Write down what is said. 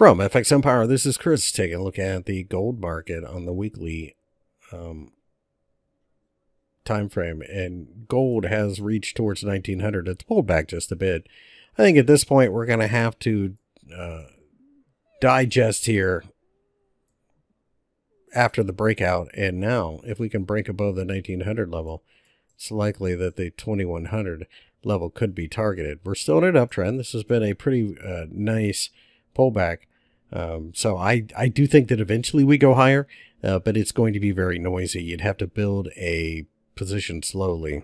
From FX Empire, this is Chris taking a look at the gold market on the weekly um, time frame. And gold has reached towards 1900. It's pulled back just a bit. I think at this point we're going to have to uh, digest here after the breakout. And now, if we can break above the 1900 level, it's likely that the 2100 level could be targeted. We're still in an uptrend. This has been a pretty uh, nice pullback um, so I, I do think that eventually we go higher, uh, but it's going to be very noisy. You'd have to build a position slowly.